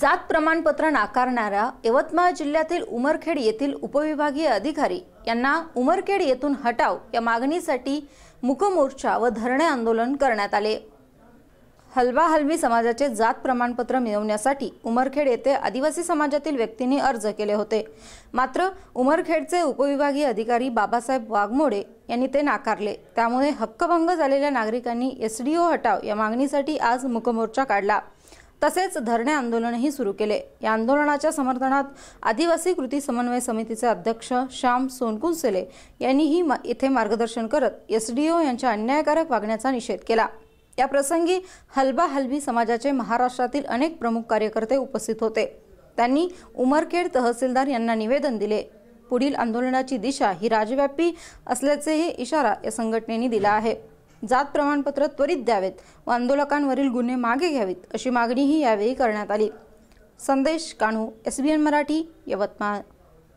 जात प्रमाणपत्र नाकारणाऱ्या यवतमाळ जिल्ह्यातील उमरखेड येथील उपविभागीय अधिकारी यांना उमरखेड येथून हटाव या मागणीसाठी मुकमोर्चा व धरणे आंदोलन करण्यात आले हलवा हलवी समाजाचे जात प्रमाणपत्र मिळवण्यासाठी उमरखेड येथे आदिवासी समाजातील व्यक्तींनी अर्ज केले होते मात्र उमरखेडचे उपविभागीय अधिकारी बाबासाहेब वाघमोडे यांनी ते नाकारले त्यामुळे हक्कभंग झालेल्या नागरिकांनी एस डी ओ हटाव या मागणीसाठी आज मुकमोर्चा काढला तसेच धरणे आंदोलनही सुरू केले या आंदोलनाच्या समर्थनात आदिवासी कृती समन्वय समितीचे अध्यक्ष श्याम सोनकुंसेले यांनीही येथे मार्गदर्शन करत एसडीओ यांच्या अन्यायकारक वागण्याचा निषेध केला या प्रसंगी हलबा हलबी समाजाचे महाराष्ट्रातील अनेक प्रमुख कार्यकर्ते उपस्थित होते त्यांनी उमरखेड तहसीलदार यांना निवेदन दिले पुढील आंदोलनाची दिशा ही राजव्यापी असल्याचेही इशारा या संघटनेने दिला आहे जात प्रमाणपत्र त्वरित द्यावेत व आंदोलकांवरील गुन्हे मागे घ्यावेत अशी मागणीही यावेळी करण्यात आली संदेश बी एन मराठी यवतमाळ